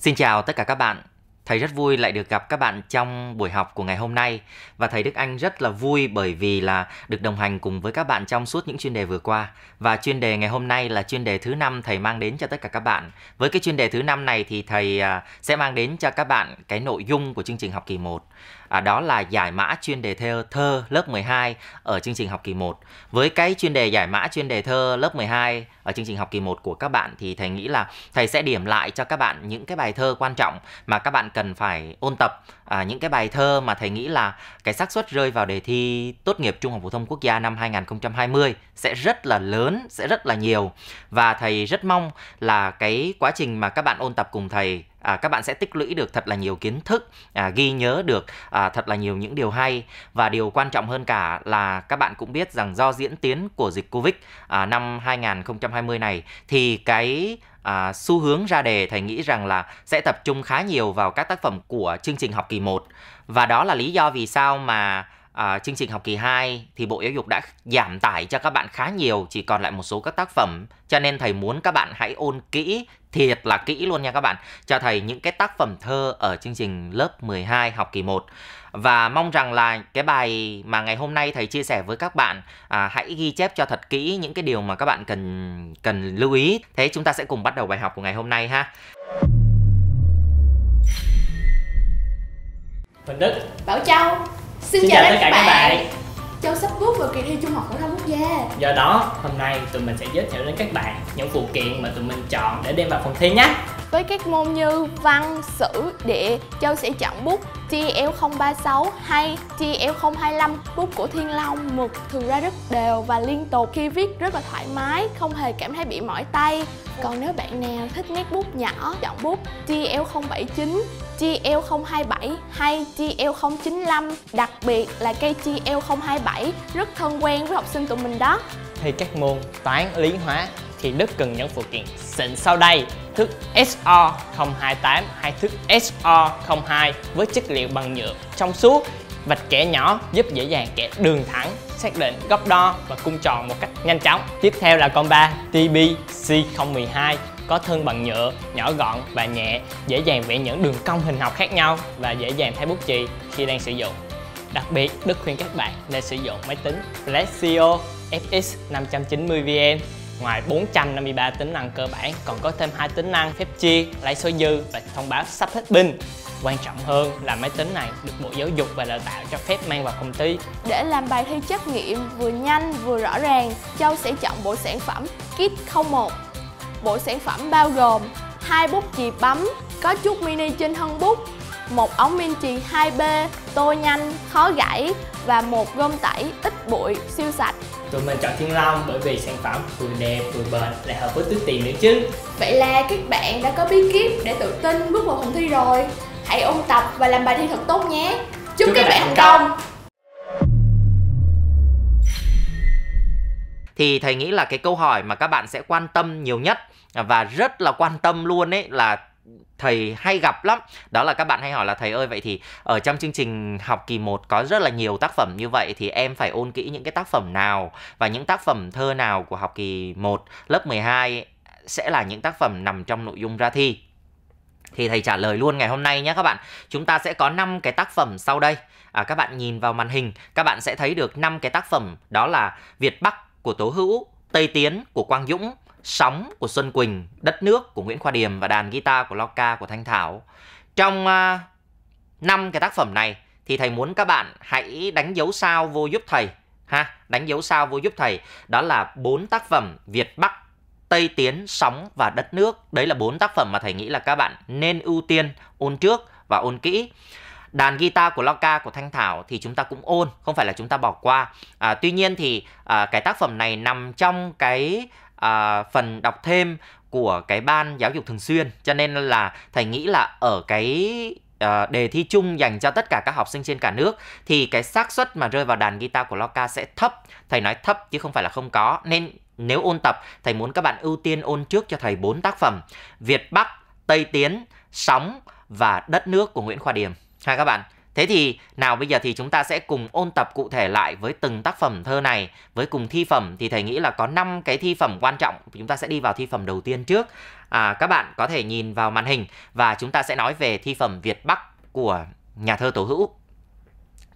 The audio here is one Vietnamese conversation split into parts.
Xin chào tất cả các bạn. Thầy rất vui lại được gặp các bạn trong buổi học của ngày hôm nay và thầy Đức Anh rất là vui bởi vì là được đồng hành cùng với các bạn trong suốt những chuyên đề vừa qua. Và chuyên đề ngày hôm nay là chuyên đề thứ năm thầy mang đến cho tất cả các bạn. Với cái chuyên đề thứ năm này thì thầy à, sẽ mang đến cho các bạn cái nội dung của chương trình học kỳ 1 à, đó là giải mã chuyên đề thơ thơ lớp 12 ở chương trình học kỳ 1. Với cái chuyên đề giải mã chuyên đề thơ lớp 12 ở chương trình học kỳ 1 của các bạn thì thầy nghĩ là thầy sẽ điểm lại cho các bạn những cái bài thơ quan trọng mà các bạn cần phải ôn tập à, những cái bài thơ mà thầy nghĩ là cái xác suất rơi vào đề thi tốt nghiệp trung học phổ thông quốc gia năm 2020 sẽ rất là lớn, sẽ rất là nhiều và thầy rất mong là cái quá trình mà các bạn ôn tập cùng thầy à, các bạn sẽ tích lũy được thật là nhiều kiến thức à, ghi nhớ được à, thật là nhiều những điều hay và điều quan trọng hơn cả là các bạn cũng biết rằng do diễn tiến của dịch covid à, năm 2020 này thì cái à, xu hướng ra đề thầy nghĩ rằng là sẽ tập trung khá nhiều vào các tác phẩm của chương trình học kỳ 1 và đó là lý do vì sao mà à, chương trình học kỳ 2 thì Bộ Giáo dục đã giảm tải cho các bạn khá nhiều, chỉ còn lại một số các tác phẩm. Cho nên thầy muốn các bạn hãy ôn kỹ, thiệt là kỹ luôn nha các bạn, cho thầy những cái tác phẩm thơ ở chương trình lớp 12 học kỳ 1. Và mong rằng là cái bài mà ngày hôm nay thầy chia sẻ với các bạn à, hãy ghi chép cho thật kỹ những cái điều mà các bạn cần cần lưu ý. Thế chúng ta sẽ cùng bắt đầu bài học của ngày hôm nay ha. bình Đức Bảo Châu Xin, Xin chào, chào tất cả các bạn Châu sắp bước vào kỳ thi Trung học phổ thông quốc gia Do đó, hôm nay tụi mình sẽ giới thiệu đến các bạn những phụ kiện mà tụi mình chọn để đem vào phòng thi nhé với các môn như văn, sử, địa, Châu sẽ chọn bút TL036 hay TL025. Bút của Thiên Long mực thường ra rất đều và liên tục khi viết rất là thoải mái, không hề cảm thấy bị mỏi tay. Còn nếu bạn nào thích nét bút nhỏ, chọn bút TL079 GL027 hay GL095 Đặc biệt là cây GL027 rất thân quen với học sinh tụi mình đó thì các môn toán, lý, hóa thì Đức cần những phụ kiện xịn sau đây thức SO028 hay thức SO02 với chất liệu bằng nhựa trong suốt vạch kẻ nhỏ giúp dễ dàng kẻ đường thẳng xác định góc đo và cung tròn một cách nhanh chóng tiếp theo là con 3 TBC012 có thân bằng nhựa, nhỏ gọn và nhẹ, dễ dàng vẽ những đường cong hình học khác nhau và dễ dàng thay bút chì khi đang sử dụng. Đặc biệt, Đức khuyên các bạn nên sử dụng máy tính Flexio FX 590VN Ngoài 453 tính năng cơ bản còn có thêm hai tính năng phép chia, lấy số dư và thông báo sắp hết pin. Quan trọng hơn là máy tính này được Bộ Giáo dục và Đào tạo cho phép mang vào công ty. Để làm bài thi trắc nghiệm vừa nhanh vừa rõ ràng, Châu sẽ chọn bộ sản phẩm Kit 01. Bộ sản phẩm bao gồm hai bút chì bấm, có chút mini trên thân bút, một ống min chì 2B, tô nhanh, khó gãy và một gom tẩy ít bụi siêu sạch tụi mình chọn Thiên Long bởi vì sản phẩm vừa đẹp vừa bền lại hợp với túi tiền nữa chứ Vậy là các bạn đã có bí kíp để tự tin bước vào phòng thi rồi Hãy ôn tập và làm bài thi thật tốt nhé Chúc, Chúc các bạn thành công. Thì thầy nghĩ là cái câu hỏi mà các bạn sẽ quan tâm nhiều nhất và rất là quan tâm luôn ấy là thầy hay gặp lắm đó là các bạn hay hỏi là thầy ơi vậy thì ở trong chương trình học kỳ 1 có rất là nhiều tác phẩm như vậy thì em phải ôn kỹ những cái tác phẩm nào và những tác phẩm thơ nào của học kỳ 1 lớp 12 sẽ là những tác phẩm nằm trong nội dung ra thi thì thầy trả lời luôn ngày hôm nay nhé các bạn. Chúng ta sẽ có 5 cái tác phẩm sau đây. À, các bạn nhìn vào màn hình, các bạn sẽ thấy được 5 cái tác phẩm đó là Việt Bắc của Tố Hữu, Tây Tiến của Quang Dũng, Sóng của Xuân Quỳnh, Đất nước của Nguyễn Khoa Điềm và đàn guitar của Loca của Thanh Thảo. Trong à, năm uh, cái tác phẩm này thì thầy muốn các bạn hãy đánh dấu sao vô giúp thầy ha, đánh dấu sao vô giúp thầy. Đó là bốn tác phẩm Việt Bắc, Tây Tiến, Sóng và Đất nước. Đấy là bốn tác phẩm mà thầy nghĩ là các bạn nên ưu tiên ôn trước và ôn kỹ đàn guitar của Loca của Thanh Thảo thì chúng ta cũng ôn, không phải là chúng ta bỏ qua. À, tuy nhiên thì à, cái tác phẩm này nằm trong cái à, phần đọc thêm của cái ban giáo dục thường xuyên cho nên là thầy nghĩ là ở cái Uh, đề thi chung dành cho tất cả các học sinh trên cả nước thì cái xác suất mà rơi vào đàn guitar của Loca sẽ thấp. Thầy nói thấp chứ không phải là không có. Nên nếu ôn tập, thầy muốn các bạn ưu tiên ôn trước cho thầy bốn tác phẩm: Việt Bắc, Tây Tiến, Sóng và Đất nước của Nguyễn Khoa Điềm. Hai các bạn Thế thì nào bây giờ thì chúng ta sẽ cùng ôn tập cụ thể lại với từng tác phẩm thơ này Với cùng thi phẩm thì thầy nghĩ là có 5 cái thi phẩm quan trọng Chúng ta sẽ đi vào thi phẩm đầu tiên trước à, Các bạn có thể nhìn vào màn hình và chúng ta sẽ nói về thi phẩm Việt Bắc của nhà thơ Tố Hữu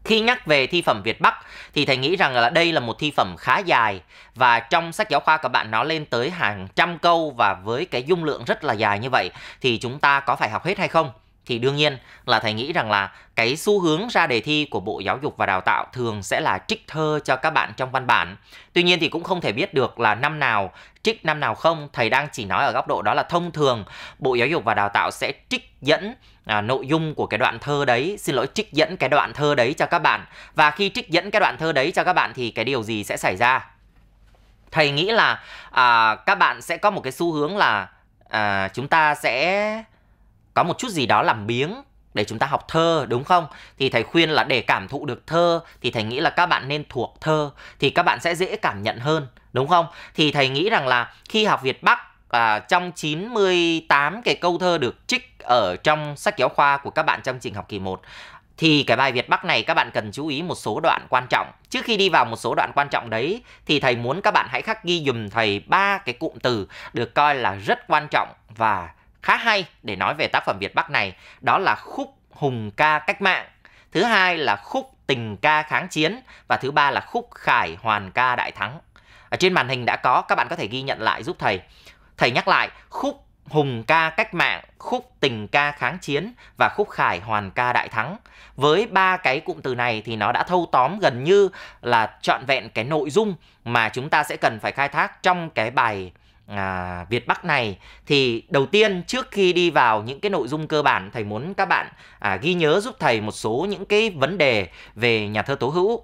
khi nhắc về thi phẩm Việt Bắc thì thầy nghĩ rằng là đây là một thi phẩm khá dài và trong sách giáo khoa các bạn nó lên tới hàng trăm câu và với cái dung lượng rất là dài như vậy thì chúng ta có phải học hết hay không? thì đương nhiên là thầy nghĩ rằng là cái xu hướng ra đề thi của Bộ Giáo dục và Đào tạo thường sẽ là trích thơ cho các bạn trong văn bản. Tuy nhiên thì cũng không thể biết được là năm nào trích năm nào không, thầy đang chỉ nói ở góc độ đó là thông thường Bộ Giáo dục và Đào tạo sẽ trích dẫn à, nội dung của cái đoạn thơ đấy, xin lỗi trích dẫn cái đoạn thơ đấy cho các bạn. Và khi trích dẫn cái đoạn thơ đấy cho các bạn thì cái điều gì sẽ xảy ra? Thầy nghĩ là à, các bạn sẽ có một cái xu hướng là à, chúng ta sẽ có một chút gì đó làm biếng để chúng ta học thơ đúng không? Thì thầy khuyên là để cảm thụ được thơ thì thầy nghĩ là các bạn nên thuộc thơ thì các bạn sẽ dễ cảm nhận hơn đúng không? Thì thầy nghĩ rằng là khi học Việt Bắc à, trong 98 cái câu thơ được trích ở trong sách giáo khoa của các bạn trong trình học kỳ 1 thì cái bài Việt Bắc này các bạn cần chú ý một số đoạn quan trọng. Trước khi đi vào một số đoạn quan trọng đấy thì thầy muốn các bạn hãy khắc ghi dùm thầy ba cái cụm từ được coi là rất quan trọng và khá hay để nói về tác phẩm Việt Bắc này, đó là khúc Hùng ca cách mạng, thứ hai là khúc Tình ca kháng chiến và thứ ba là khúc Khải hoàn ca đại thắng. Ở trên màn hình đã có, các bạn có thể ghi nhận lại giúp thầy. Thầy nhắc lại, khúc Hùng ca cách mạng, khúc tình ca kháng chiến và khúc khải hoàn ca đại thắng. Với ba cái cụm từ này thì nó đã thâu tóm gần như là trọn vẹn cái nội dung mà chúng ta sẽ cần phải khai thác trong cái bài à, Việt Bắc này thì đầu tiên trước khi đi vào những cái nội dung cơ bản thầy muốn các bạn à, ghi nhớ giúp thầy một số những cái vấn đề về nhà thơ Tố Hữu.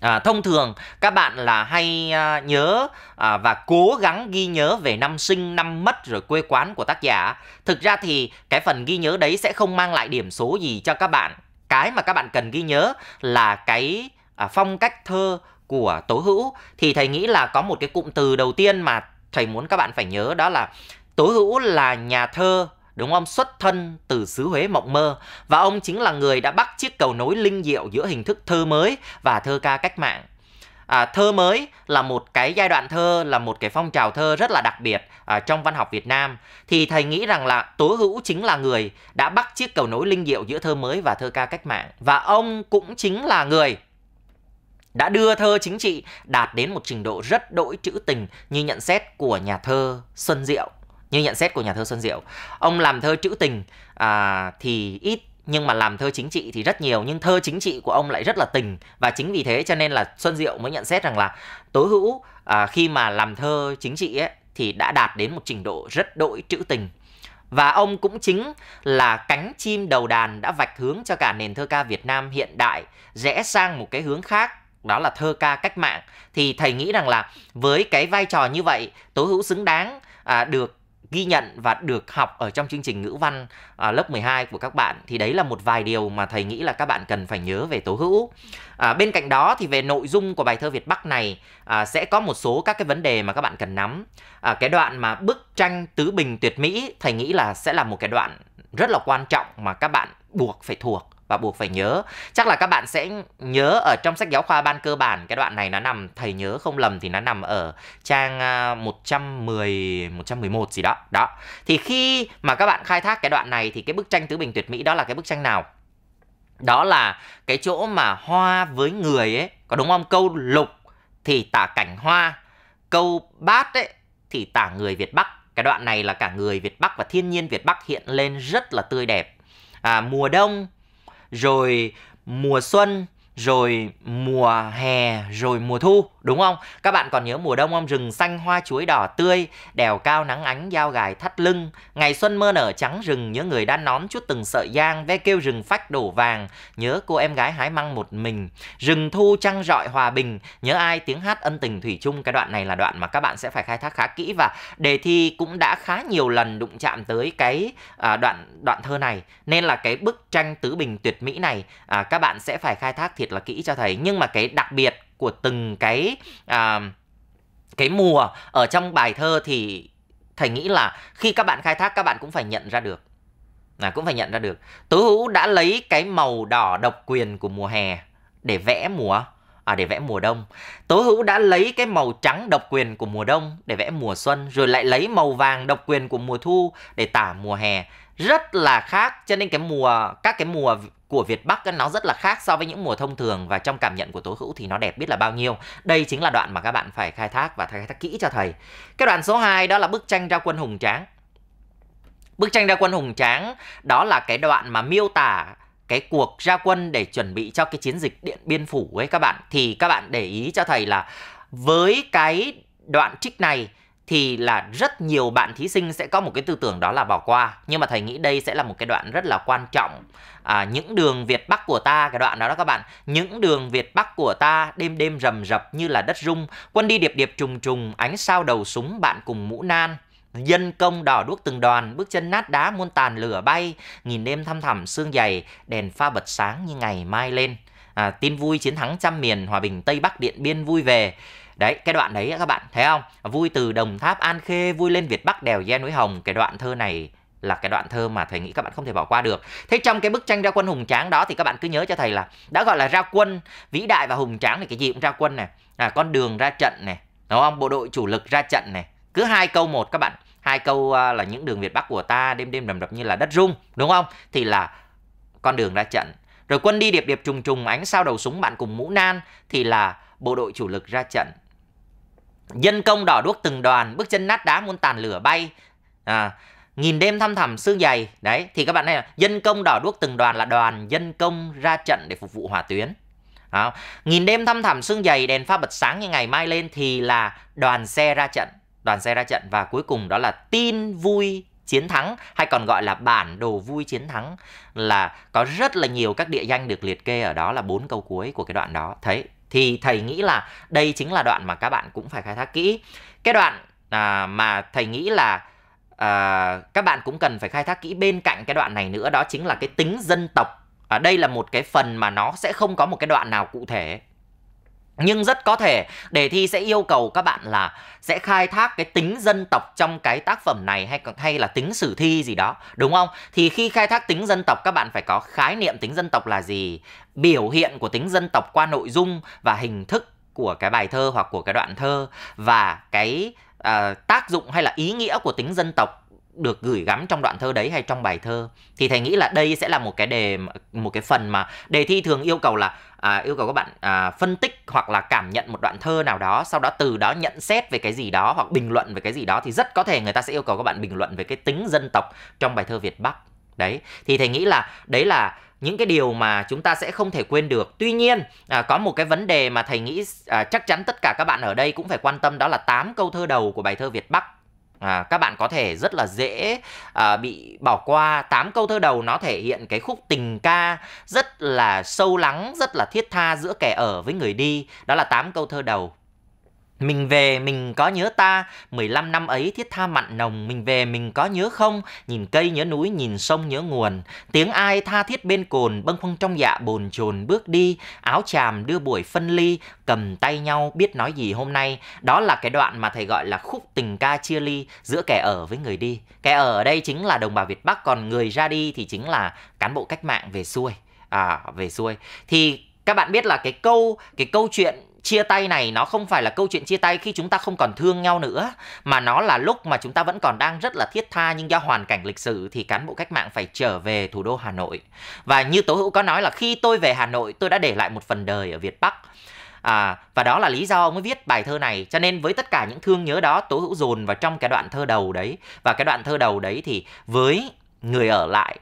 À, thông thường các bạn là hay à, nhớ à, và cố gắng ghi nhớ về năm sinh năm mất rồi quê quán của tác giả. Thực ra thì cái phần ghi nhớ đấy sẽ không mang lại điểm số gì cho các bạn. Cái mà các bạn cần ghi nhớ là cái à, phong cách thơ của Tố Hữu thì thầy nghĩ là có một cái cụm từ đầu tiên mà thầy muốn các bạn phải nhớ đó là Tố Hữu là nhà thơ đúng không? Xuất thân từ xứ Huế mộng mơ và ông chính là người đã bắt chiếc cầu nối linh diệu giữa hình thức thơ mới và thơ ca cách mạng. À, thơ mới là một cái giai đoạn thơ là một cái phong trào thơ rất là đặc biệt à, trong văn học Việt Nam thì thầy nghĩ rằng là Tố Hữu chính là người đã bắt chiếc cầu nối linh diệu giữa thơ mới và thơ ca cách mạng và ông cũng chính là người đã đưa thơ chính trị đạt đến một trình độ rất đỗi trữ tình như nhận xét của nhà thơ Xuân Diệu. Như nhận xét của nhà thơ Xuân Diệu, ông làm thơ trữ tình à, thì ít nhưng mà làm thơ chính trị thì rất nhiều nhưng thơ chính trị của ông lại rất là tình và chính vì thế cho nên là Xuân Diệu mới nhận xét rằng là Tố Hữu à, khi mà làm thơ chính trị ấy thì đã đạt đến một trình độ rất đỗi trữ tình và ông cũng chính là cánh chim đầu đàn đã vạch hướng cho cả nền thơ ca Việt Nam hiện đại rẽ sang một cái hướng khác đó là thơ ca cách mạng thì thầy nghĩ rằng là với cái vai trò như vậy tố hữu xứng đáng à, được ghi nhận và được học ở trong chương trình ngữ văn à, lớp 12 của các bạn thì đấy là một vài điều mà thầy nghĩ là các bạn cần phải nhớ về tố hữu à, bên cạnh đó thì về nội dung của bài thơ việt bắc này à, sẽ có một số các cái vấn đề mà các bạn cần nắm à, cái đoạn mà bức tranh tứ bình tuyệt mỹ thầy nghĩ là sẽ là một cái đoạn rất là quan trọng mà các bạn buộc phải thuộc và buộc phải nhớ. Chắc là các bạn sẽ nhớ ở trong sách giáo khoa ban cơ bản cái đoạn này nó nằm thầy nhớ không lầm thì nó nằm ở trang 110 à, 111 gì đó. Đó. Thì khi mà các bạn khai thác cái đoạn này thì cái bức tranh tứ bình tuyệt mỹ đó là cái bức tranh nào? Đó là cái chỗ mà hoa với người ấy, có đúng không? Câu lục thì tả cảnh hoa, câu bát ấy thì tả người Việt Bắc. Cái đoạn này là cả người Việt Bắc và thiên nhiên Việt Bắc hiện lên rất là tươi đẹp. À, mùa đông rồi mùa xuân rồi mùa hè, rồi mùa thu, đúng không? Các bạn còn nhớ mùa đông không? Rừng xanh hoa chuối đỏ tươi, đèo cao nắng ánh dao gài thắt lưng, ngày xuân mơ nở trắng rừng, nhớ người đã nón chút từng sợi giang, ve kêu rừng phách đổ vàng, nhớ cô em gái hái măng một mình, rừng thu trăng rọi hòa bình, nhớ ai tiếng hát ân tình thủy chung. Cái đoạn này là đoạn mà các bạn sẽ phải khai thác khá kỹ và đề thi cũng đã khá nhiều lần đụng chạm tới cái à, đoạn đoạn thơ này, nên là cái bức tranh tứ bình tuyệt mỹ này à, các bạn sẽ phải khai thác thiệt là kỹ cho thầy nhưng mà cái đặc biệt của từng cái à, cái mùa ở trong bài thơ thì thầy nghĩ là khi các bạn khai thác các bạn cũng phải nhận ra được là cũng phải nhận ra được Tố hữu đã lấy cái màu đỏ độc quyền của mùa hè để vẽ mùa à, để vẽ mùa đông. Tố hữu đã lấy cái màu trắng độc quyền của mùa đông để vẽ mùa xuân, rồi lại lấy màu vàng độc quyền của mùa thu để tả mùa hè. Rất là khác, cho nên cái mùa các cái mùa của Việt Bắc nó rất là khác so với những mùa thông thường và trong cảm nhận của Tố Hữu thì nó đẹp biết là bao nhiêu. Đây chính là đoạn mà các bạn phải khai thác và khai thác kỹ cho thầy. Cái đoạn số 2 đó là bức tranh ra quân hùng tráng. Bức tranh ra quân hùng tráng đó là cái đoạn mà miêu tả cái cuộc ra quân để chuẩn bị cho cái chiến dịch Điện Biên Phủ ấy các bạn thì các bạn để ý cho thầy là với cái đoạn trích này thì là rất nhiều bạn thí sinh sẽ có một cái tư tưởng đó là bỏ qua nhưng mà thầy nghĩ đây sẽ là một cái đoạn rất là quan trọng à, những đường Việt Bắc của ta cái đoạn đó đó các bạn những đường Việt Bắc của ta đêm đêm rầm rập như là đất rung quân đi điệp điệp trùng trùng ánh sao đầu súng bạn cùng mũ nan Dân công đỏ đuốc từng đoàn, bước chân nát đá muôn tàn lửa bay, nghìn đêm thăm thẳm sương dày, đèn pha bật sáng như ngày mai lên. À, tin vui chiến thắng trăm miền, hòa bình Tây Bắc Điện Biên vui về đấy cái đoạn đấy các bạn thấy không vui từ đồng tháp an khê vui lên việt bắc đèo gen núi hồng cái đoạn thơ này là cái đoạn thơ mà thầy nghĩ các bạn không thể bỏ qua được. Thế trong cái bức tranh ra quân hùng tráng đó thì các bạn cứ nhớ cho thầy là đã gọi là ra quân vĩ đại và hùng tráng thì cái gì cũng ra quân này, là con đường ra trận này, đúng không? Bộ đội chủ lực ra trận này. Cứ hai câu một các bạn, hai câu à, là những đường Việt Bắc của ta đêm đêm rầm rập như là đất rung, đúng không? Thì là con đường ra trận. Rồi quân đi điệp điệp trùng trùng ánh sao đầu súng bạn cùng mũ nan thì là bộ đội chủ lực ra trận Dân công đỏ đuốc từng đoàn, bước chân nát đá muôn tàn lửa bay. À, nghìn đêm thăm thẳm sương dày. Đấy, thì các bạn này dân công đỏ đuốc từng đoàn là đoàn dân công ra trận để phục vụ hỏa tuyến. À, nghìn đêm thăm thẳm sương dày, đèn pha bật sáng như ngày mai lên thì là đoàn xe ra trận. Đoàn xe ra trận và cuối cùng đó là tin vui chiến thắng hay còn gọi là bản đồ vui chiến thắng là có rất là nhiều các địa danh được liệt kê ở đó là bốn câu cuối của cái đoạn đó. Thấy thì thầy nghĩ là đây chính là đoạn mà các bạn cũng phải khai thác kỹ cái đoạn à, mà thầy nghĩ là à, các bạn cũng cần phải khai thác kỹ bên cạnh cái đoạn này nữa đó chính là cái tính dân tộc ở à, đây là một cái phần mà nó sẽ không có một cái đoạn nào cụ thể nhưng rất có thể đề thi sẽ yêu cầu các bạn là sẽ khai thác cái tính dân tộc trong cái tác phẩm này hay hay là tính sử thi gì đó, đúng không? Thì khi khai thác tính dân tộc các bạn phải có khái niệm tính dân tộc là gì, biểu hiện của tính dân tộc qua nội dung và hình thức của cái bài thơ hoặc của cái đoạn thơ và cái uh, tác dụng hay là ý nghĩa của tính dân tộc được gửi gắm trong đoạn thơ đấy hay trong bài thơ thì thầy nghĩ là đây sẽ là một cái đề một cái phần mà đề thi thường yêu cầu là à, yêu cầu các bạn à, phân tích hoặc là cảm nhận một đoạn thơ nào đó sau đó từ đó nhận xét về cái gì đó hoặc bình luận về cái gì đó thì rất có thể người ta sẽ yêu cầu các bạn bình luận về cái tính dân tộc trong bài thơ Việt Bắc đấy thì thầy nghĩ là đấy là những cái điều mà chúng ta sẽ không thể quên được tuy nhiên à, có một cái vấn đề mà thầy nghĩ à, chắc chắn tất cả các bạn ở đây cũng phải quan tâm đó là tám câu thơ đầu của bài thơ Việt Bắc À, các bạn có thể rất là dễ à, bị bỏ qua tám câu thơ đầu nó thể hiện cái khúc tình ca rất là sâu lắng rất là thiết tha giữa kẻ ở với người đi đó là tám câu thơ đầu mình về mình có nhớ ta, 15 năm ấy thiết tha mặn nồng, mình về mình có nhớ không, nhìn cây nhớ núi, nhìn sông nhớ nguồn. Tiếng ai tha thiết bên cồn, bâng khuâng trong dạ bồn chồn bước đi, áo chàm đưa buổi phân ly, cầm tay nhau biết nói gì hôm nay. Đó là cái đoạn mà thầy gọi là khúc tình ca chia ly giữa kẻ ở với người đi. Kẻ ở ở đây chính là đồng bào Việt Bắc, còn người ra đi thì chính là cán bộ cách mạng về xuôi. À, về xuôi. Thì các bạn biết là cái câu cái câu chuyện chia tay này nó không phải là câu chuyện chia tay khi chúng ta không còn thương nhau nữa mà nó là lúc mà chúng ta vẫn còn đang rất là thiết tha nhưng do hoàn cảnh lịch sử thì cán bộ cách mạng phải trở về thủ đô Hà Nội. Và như Tố Hữu có nói là khi tôi về Hà Nội tôi đã để lại một phần đời ở Việt Bắc. À, và đó là lý do ông mới viết bài thơ này cho nên với tất cả những thương nhớ đó tố hữu dồn vào trong cái đoạn thơ đầu đấy và cái đoạn thơ đầu đấy thì với người ở lại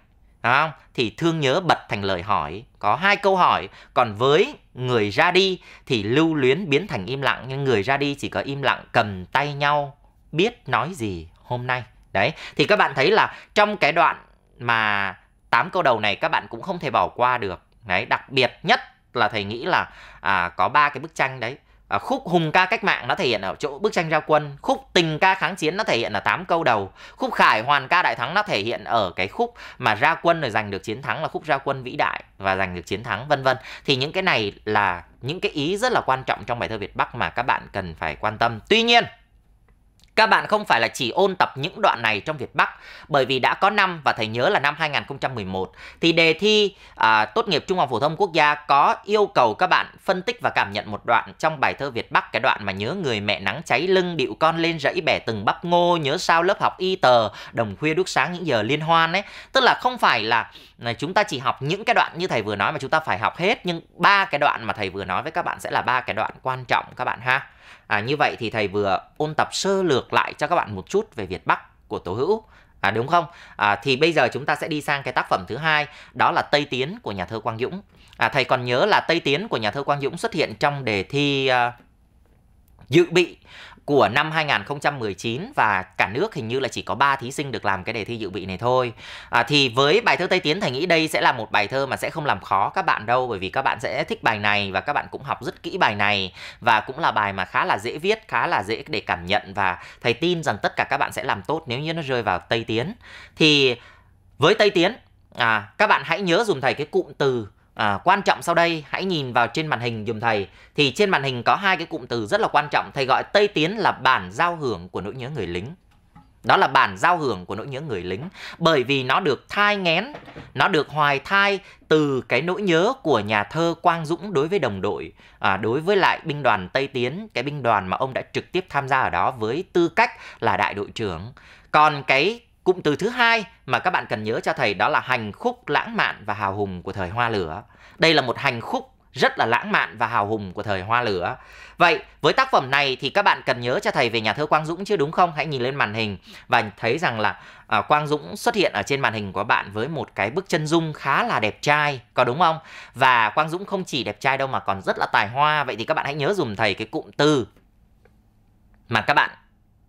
không? Thì thương nhớ bật thành lời hỏi, có hai câu hỏi, còn với người ra đi thì lưu luyến biến thành im lặng nhưng người ra đi chỉ có im lặng cầm tay nhau biết nói gì hôm nay. Đấy, thì các bạn thấy là trong cái đoạn mà tám câu đầu này các bạn cũng không thể bỏ qua được. Đấy, đặc biệt nhất là thầy nghĩ là à, có ba cái bức tranh đấy À, khúc hùng ca cách mạng nó thể hiện ở chỗ bức tranh giao quân khúc tình ca kháng chiến nó thể hiện là tám câu đầu khúc khải hoàn ca đại thắng nó thể hiện ở cái khúc mà ra quân rồi giành được chiến thắng là khúc ra quân vĩ đại và giành được chiến thắng vân vân thì những cái này là những cái ý rất là quan trọng trong bài thơ việt bắc mà các bạn cần phải quan tâm tuy nhiên các bạn không phải là chỉ ôn tập những đoạn này trong Việt Bắc bởi vì đã có năm và thầy nhớ là năm 2011 thì đề thi à, tốt nghiệp Trung học phổ thông quốc gia có yêu cầu các bạn phân tích và cảm nhận một đoạn trong bài thơ Việt Bắc cái đoạn mà nhớ người mẹ nắng cháy lưng điệu con lên rẫy bẻ từng bắp ngô nhớ sao lớp học y tờ đồng khuya đúc sáng những giờ liên hoan ấy tức là không phải là chúng ta chỉ học những cái đoạn như thầy vừa nói mà chúng ta phải học hết nhưng ba cái đoạn mà thầy vừa nói với các bạn sẽ là ba cái đoạn quan trọng các bạn ha À, như vậy thì thầy vừa ôn tập sơ lược lại cho các bạn một chút về Việt Bắc của Tố Hữu. À, đúng không? À, thì bây giờ chúng ta sẽ đi sang cái tác phẩm thứ hai đó là Tây Tiến của nhà thơ Quang Dũng. À, thầy còn nhớ là Tây Tiến của nhà thơ Quang Dũng xuất hiện trong đề thi uh, dự bị của năm 2019 và cả nước hình như là chỉ có 3 thí sinh được làm cái đề thi dự bị này thôi. À, thì với bài thơ Tây Tiến Thành nghĩ đây sẽ là một bài thơ mà sẽ không làm khó các bạn đâu bởi vì các bạn sẽ thích bài này và các bạn cũng học rất kỹ bài này và cũng là bài mà khá là dễ viết, khá là dễ để cảm nhận và thầy tin rằng tất cả các bạn sẽ làm tốt nếu như nó rơi vào Tây Tiến. Thì với Tây Tiến, à, các bạn hãy nhớ dùng thầy cái cụm từ À, quan trọng sau đây hãy nhìn vào trên màn hình dùm thầy thì trên màn hình có hai cái cụm từ rất là quan trọng thầy gọi tây tiến là bản giao hưởng của nỗi nhớ người lính đó là bản giao hưởng của nỗi nhớ người lính bởi vì nó được thai ngén nó được hoài thai từ cái nỗi nhớ của nhà thơ quang dũng đối với đồng đội à, đối với lại binh đoàn tây tiến cái binh đoàn mà ông đã trực tiếp tham gia ở đó với tư cách là đại đội trưởng còn cái Cụm từ thứ hai mà các bạn cần nhớ cho thầy đó là hành khúc lãng mạn và hào hùng của thời hoa lửa. Đây là một hành khúc rất là lãng mạn và hào hùng của thời hoa lửa. Vậy với tác phẩm này thì các bạn cần nhớ cho thầy về nhà thơ Quang Dũng chứ đúng không? Hãy nhìn lên màn hình và thấy rằng là à, Quang Dũng xuất hiện ở trên màn hình của bạn với một cái bức chân dung khá là đẹp trai, có đúng không? Và Quang Dũng không chỉ đẹp trai đâu mà còn rất là tài hoa. Vậy thì các bạn hãy nhớ dùng thầy cái cụm từ mà các bạn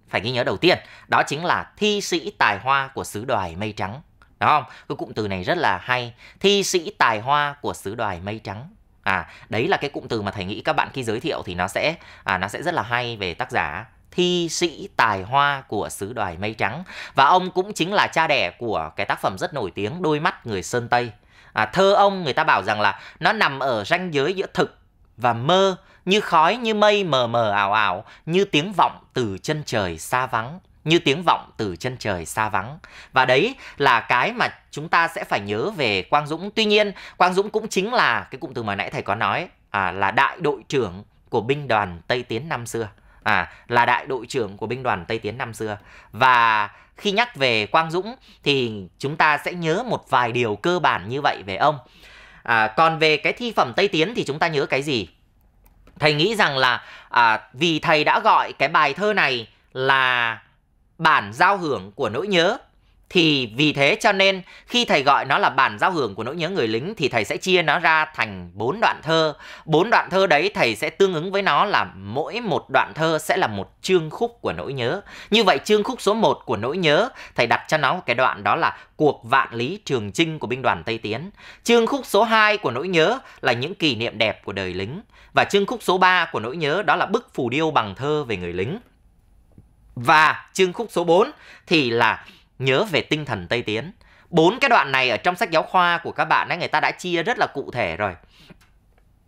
phải ghi nhớ đầu tiên đó chính là thi sĩ tài hoa của sứ đoài mây trắng đúng không cái cụm từ này rất là hay thi sĩ tài hoa của sứ đoài mây trắng à đấy là cái cụm từ mà thầy nghĩ các bạn khi giới thiệu thì nó sẽ à, nó sẽ rất là hay về tác giả thi sĩ tài hoa của sứ đoài mây trắng và ông cũng chính là cha đẻ của cái tác phẩm rất nổi tiếng đôi mắt người sơn tây à, thơ ông người ta bảo rằng là nó nằm ở ranh giới giữa thực và mơ như khói như mây mờ mờ ảo ảo như tiếng vọng từ chân trời xa vắng như tiếng vọng từ chân trời xa vắng. Và đấy là cái mà chúng ta sẽ phải nhớ về Quang Dũng. Tuy nhiên, Quang Dũng cũng chính là cái cụm từ mà nãy thầy có nói à, là đại đội trưởng của binh đoàn Tây Tiến năm xưa. À, là đại đội trưởng của binh đoàn Tây Tiến năm xưa. Và khi nhắc về Quang Dũng thì chúng ta sẽ nhớ một vài điều cơ bản như vậy về ông. À, còn về cái thi phẩm Tây Tiến thì chúng ta nhớ cái gì? Thầy nghĩ rằng là à, vì thầy đã gọi cái bài thơ này là bản giao hưởng của nỗi nhớ thì vì thế cho nên khi thầy gọi nó là bản giao hưởng của nỗi nhớ người lính thì thầy sẽ chia nó ra thành bốn đoạn thơ. Bốn đoạn thơ đấy thầy sẽ tương ứng với nó là mỗi một đoạn thơ sẽ là một chương khúc của nỗi nhớ. Như vậy chương khúc số 1 của nỗi nhớ thầy đặt cho nó cái đoạn đó là cuộc vạn lý trường chinh của binh đoàn Tây Tiến. Chương khúc số 2 của nỗi nhớ là những kỷ niệm đẹp của đời lính và chương khúc số 3 của nỗi nhớ đó là bức phù điêu bằng thơ về người lính. Và chương khúc số 4 thì là nhớ về tinh thần Tây Tiến. Bốn cái đoạn này ở trong sách giáo khoa của các bạn ấy người ta đã chia rất là cụ thể rồi.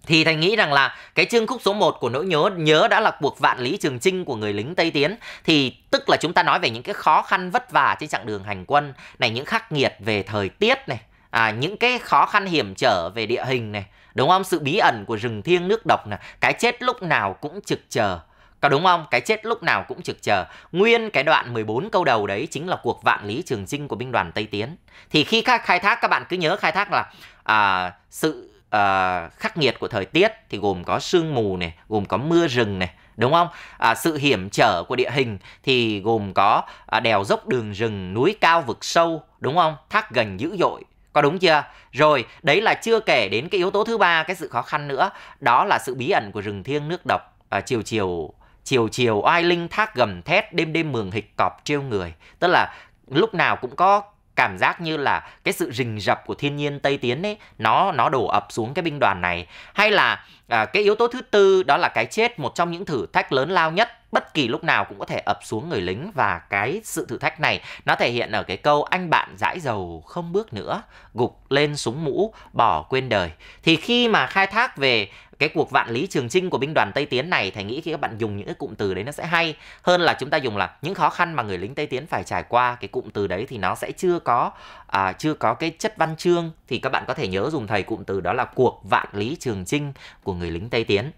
Thì thầy nghĩ rằng là cái chương khúc số 1 của nỗi nhớ nhớ đã là cuộc vạn lý trường chinh của người lính Tây Tiến thì tức là chúng ta nói về những cái khó khăn vất vả trên chặng đường hành quân này những khắc nghiệt về thời tiết này, à, những cái khó khăn hiểm trở về địa hình này, đúng không? Sự bí ẩn của rừng thiêng nước độc này, cái chết lúc nào cũng trực chờ có đúng không? Cái chết lúc nào cũng trực chờ. Nguyên cái đoạn 14 câu đầu đấy chính là cuộc vạn lý trường chinh của binh đoàn Tây Tiến. Thì khi khai thác các bạn cứ nhớ khai thác là à, sự à, khắc nghiệt của thời tiết thì gồm có sương mù này, gồm có mưa rừng này, đúng không? À, sự hiểm trở của địa hình thì gồm có à, đèo dốc đường rừng, núi cao vực sâu, đúng không? Thác gần dữ dội, có đúng chưa? Rồi, đấy là chưa kể đến cái yếu tố thứ ba, cái sự khó khăn nữa, đó là sự bí ẩn của rừng thiêng nước độc. À, chiều chiều chiều chiều oai linh thác gầm thét đêm đêm mường hịch cọp trêu người tức là lúc nào cũng có cảm giác như là cái sự rình rập của thiên nhiên tây tiến ấy nó nó đổ ập xuống cái binh đoàn này hay là À, cái yếu tố thứ tư đó là cái chết, một trong những thử thách lớn lao nhất bất kỳ lúc nào cũng có thể ập xuống người lính và cái sự thử thách này nó thể hiện ở cái câu anh bạn dãi dầu không bước nữa gục lên súng mũ bỏ quên đời thì khi mà khai thác về cái cuộc vạn lý trường trinh của binh đoàn Tây Tiến này thầy nghĩ khi các bạn dùng những cái cụm từ đấy nó sẽ hay hơn là chúng ta dùng là những khó khăn mà người lính Tây Tiến phải trải qua cái cụm từ đấy thì nó sẽ chưa có à, chưa có cái chất văn chương thì các bạn có thể nhớ dùng thầy cụm từ đó là cuộc vạn lý trường trinh của người lính Tây Tiến.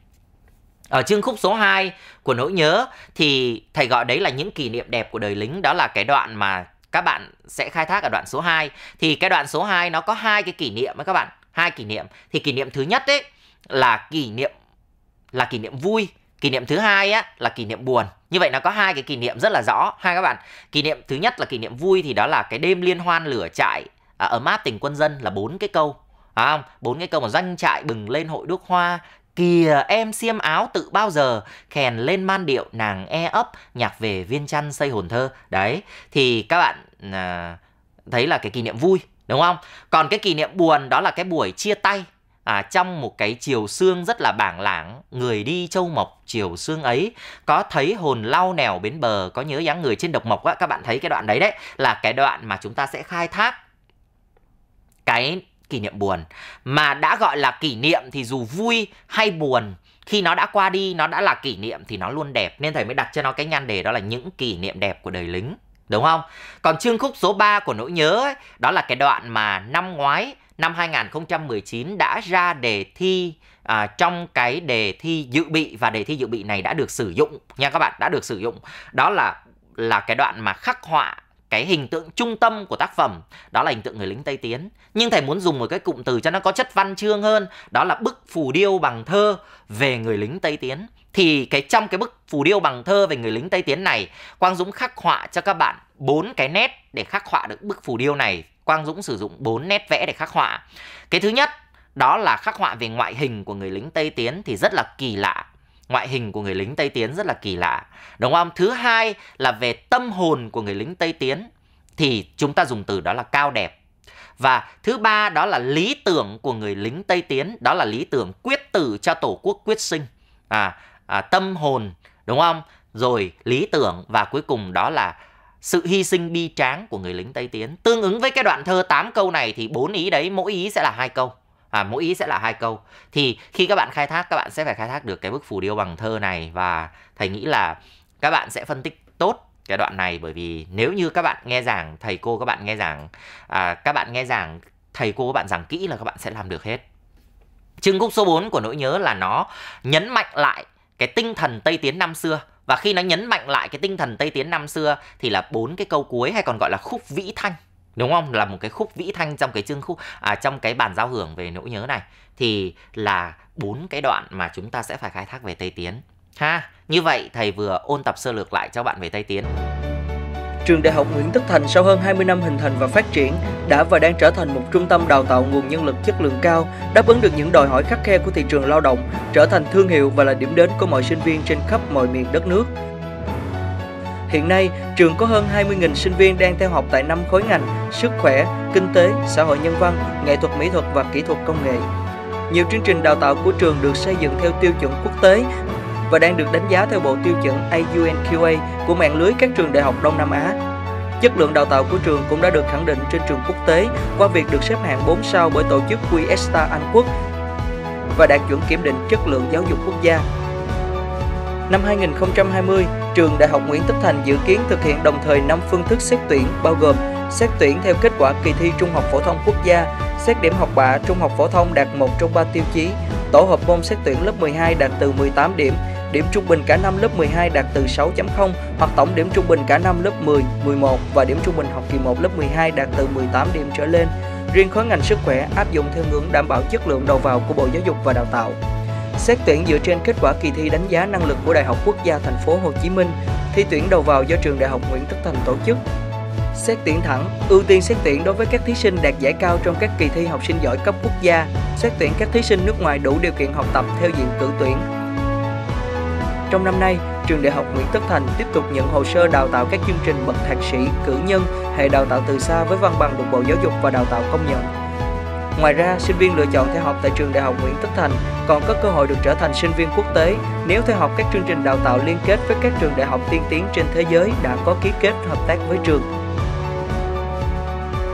Ở chương khúc số 2 của nỗi nhớ thì thầy gọi đấy là những kỷ niệm đẹp của đời lính đó là cái đoạn mà các bạn sẽ khai thác ở đoạn số 2 thì cái đoạn số 2 nó có hai cái kỷ niệm các bạn, hai kỷ niệm. Thì kỷ niệm thứ nhất đấy là kỷ niệm là kỷ niệm vui, kỷ niệm thứ hai á là kỷ niệm buồn. Như vậy nó có hai cái kỷ niệm rất là rõ hai các bạn. Kỷ niệm thứ nhất là kỷ niệm vui thì đó là cái đêm liên hoan lửa trại ở à, ấm Tỉnh quân dân là bốn cái câu À không, bốn cái câu mà doanh trại bừng lên hội đúc hoa, Kìa em xiêm áo tự bao giờ Khèn lên man điệu nàng e ấp Nhạc về viên chăn xây hồn thơ Đấy thì các bạn à, Thấy là cái kỷ niệm vui đúng không Còn cái kỷ niệm buồn đó là cái buổi chia tay À, trong một cái chiều sương rất là bảng lãng người đi châu mộc chiều sương ấy có thấy hồn lau nèo bến bờ có nhớ dáng người trên độc mộc á các bạn thấy cái đoạn đấy đấy là cái đoạn mà chúng ta sẽ khai thác cái kỷ niệm buồn mà đã gọi là kỷ niệm thì dù vui hay buồn khi nó đã qua đi nó đã là kỷ niệm thì nó luôn đẹp nên thầy mới đặt cho nó cái nhan đề đó là những kỷ niệm đẹp của đời lính đúng không còn chương khúc số 3 của nỗi nhớ ấy, đó là cái đoạn mà năm ngoái năm 2019 đã ra đề thi à, trong cái đề thi dự bị và đề thi dự bị này đã được sử dụng nha các bạn đã được sử dụng đó là là cái đoạn mà khắc họa cái hình tượng trung tâm của tác phẩm đó là hình tượng người lính tây tiến nhưng thầy muốn dùng một cái cụm từ cho nó có chất văn chương hơn đó là bức phù điêu bằng thơ về người lính tây tiến thì cái trong cái bức phù điêu bằng thơ về người lính tây tiến này quang dũng khắc họa cho các bạn bốn cái nét để khắc họa được bức phù điêu này quang dũng sử dụng bốn nét vẽ để khắc họa cái thứ nhất đó là khắc họa về ngoại hình của người lính tây tiến thì rất là kỳ lạ ngoại hình của người lính Tây Tiến rất là kỳ lạ. Đúng không? Thứ hai là về tâm hồn của người lính Tây Tiến thì chúng ta dùng từ đó là cao đẹp. Và thứ ba đó là lý tưởng của người lính Tây Tiến, đó là lý tưởng quyết tử cho tổ quốc quyết sinh. À, à tâm hồn, đúng không? Rồi lý tưởng và cuối cùng đó là sự hy sinh bi tráng của người lính Tây Tiến. Tương ứng với cái đoạn thơ 8 câu này thì bốn ý đấy mỗi ý sẽ là hai câu à, mỗi ý sẽ là hai câu thì khi các bạn khai thác các bạn sẽ phải khai thác được cái bức phù điêu bằng thơ này và thầy nghĩ là các bạn sẽ phân tích tốt cái đoạn này bởi vì nếu như các bạn nghe giảng thầy cô các bạn nghe giảng à, các bạn nghe giảng thầy cô các bạn giảng kỹ là các bạn sẽ làm được hết chương khúc số 4 của nỗi nhớ là nó nhấn mạnh lại cái tinh thần Tây Tiến năm xưa và khi nó nhấn mạnh lại cái tinh thần Tây Tiến năm xưa thì là bốn cái câu cuối hay còn gọi là khúc vĩ thanh đúng không là một cái khúc vĩ thanh trong cái chương khúc à, trong cái bản giao hưởng về nỗi nhớ này thì là bốn cái đoạn mà chúng ta sẽ phải khai thác về tây tiến ha như vậy thầy vừa ôn tập sơ lược lại cho bạn về tây tiến Trường Đại học Nguyễn Tất Thành sau hơn 20 năm hình thành và phát triển đã và đang trở thành một trung tâm đào tạo nguồn nhân lực chất lượng cao, đáp ứng được những đòi hỏi khắc khe của thị trường lao động, trở thành thương hiệu và là điểm đến của mọi sinh viên trên khắp mọi miền đất nước. Hiện nay, trường có hơn 20.000 sinh viên đang theo học tại năm khối ngành sức khỏe, kinh tế, xã hội nhân văn, nghệ thuật mỹ thuật và kỹ thuật công nghệ. Nhiều chương trình đào tạo của trường được xây dựng theo tiêu chuẩn quốc tế và đang được đánh giá theo bộ tiêu chuẩn AUNQA của mạng lưới các trường đại học Đông Nam Á. Chất lượng đào tạo của trường cũng đã được khẳng định trên trường quốc tế qua việc được xếp hạng 4 sao bởi tổ chức QS Star Anh Quốc và đạt chuẩn kiểm định chất lượng giáo dục quốc gia Năm 2020, trường Đại học Nguyễn Tất Thành dự kiến thực hiện đồng thời 5 phương thức xét tuyển bao gồm xét tuyển theo kết quả kỳ thi Trung học phổ thông quốc gia, xét điểm học bạ Trung học phổ thông đạt 1 trong 3 tiêu chí, tổ hợp môn xét tuyển lớp 12 đạt từ 18 điểm, điểm trung bình cả năm lớp 12 đạt từ 6.0 hoặc tổng điểm trung bình cả năm lớp 10, 11 và điểm trung bình học kỳ 1 lớp 12 đạt từ 18 điểm trở lên. Riêng khối ngành sức khỏe áp dụng theo ngưỡng đảm bảo chất lượng đầu vào của Bộ Giáo dục và Đào tạo. Xét tuyển dựa trên kết quả kỳ thi đánh giá năng lực của Đại học Quốc gia Thành phố Hồ Chí Minh, thi tuyển đầu vào do trường Đại học Nguyễn Tất Thành tổ chức. Xét tuyển thẳng ưu tiên xét tuyển đối với các thí sinh đạt giải cao trong các kỳ thi học sinh giỏi cấp quốc gia, xét tuyển các thí sinh nước ngoài đủ điều kiện học tập theo diện cử tuyển. Trong năm nay, trường Đại học Nguyễn Tất Thành tiếp tục nhận hồ sơ đào tạo các chương trình bậc thạc sĩ, cử nhân, hệ đào tạo từ xa với văn bằng được Bộ Giáo dục và Đào tạo công nhận. Ngoài ra, sinh viên lựa chọn theo học tại trường Đại học Nguyễn Tất Thành còn có cơ hội được trở thành sinh viên quốc tế nếu theo học các chương trình đào tạo liên kết với các trường đại học tiên tiến trên thế giới đã có ký kết hợp tác với trường.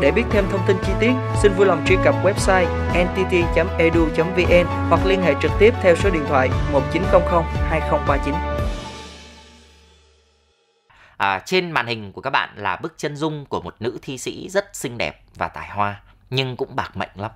Để biết thêm thông tin chi tiết, xin vui lòng truy cập website ntt.edu.vn e hoặc liên hệ trực tiếp theo số điện thoại 1900 2039. À, trên màn hình của các bạn là bức chân dung của một nữ thi sĩ rất xinh đẹp và tài hoa nhưng cũng bạc mệnh lắm.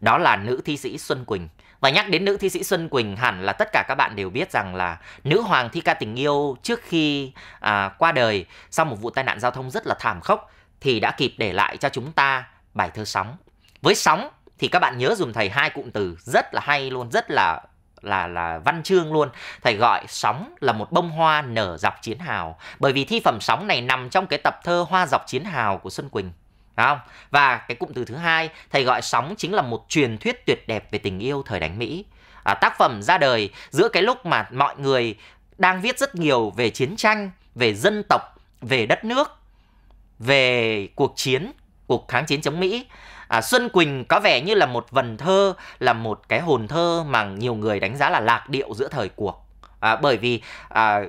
Đó là nữ thi sĩ Xuân Quỳnh. Và nhắc đến nữ thi sĩ Xuân Quỳnh hẳn là tất cả các bạn đều biết rằng là nữ hoàng thi ca tình yêu trước khi à, qua đời sau một vụ tai nạn giao thông rất là thảm khốc thì đã kịp để lại cho chúng ta bài thơ sóng. Với sóng thì các bạn nhớ dùm thầy hai cụm từ rất là hay luôn, rất là là là văn chương luôn. Thầy gọi sóng là một bông hoa nở dọc chiến hào, bởi vì thi phẩm sóng này nằm trong cái tập thơ Hoa dọc chiến hào của Xuân Quỳnh. Phải không? Và cái cụm từ thứ hai thầy gọi sóng chính là một truyền thuyết tuyệt đẹp về tình yêu thời đánh Mỹ. À, tác phẩm ra đời giữa cái lúc mà mọi người đang viết rất nhiều về chiến tranh, về dân tộc, về đất nước, về cuộc chiến, cuộc kháng chiến chống Mỹ. À, Xuân Quỳnh có vẻ như là một vần thơ, là một cái hồn thơ mà nhiều người đánh giá là lạc điệu giữa thời cuộc. À, bởi vì à,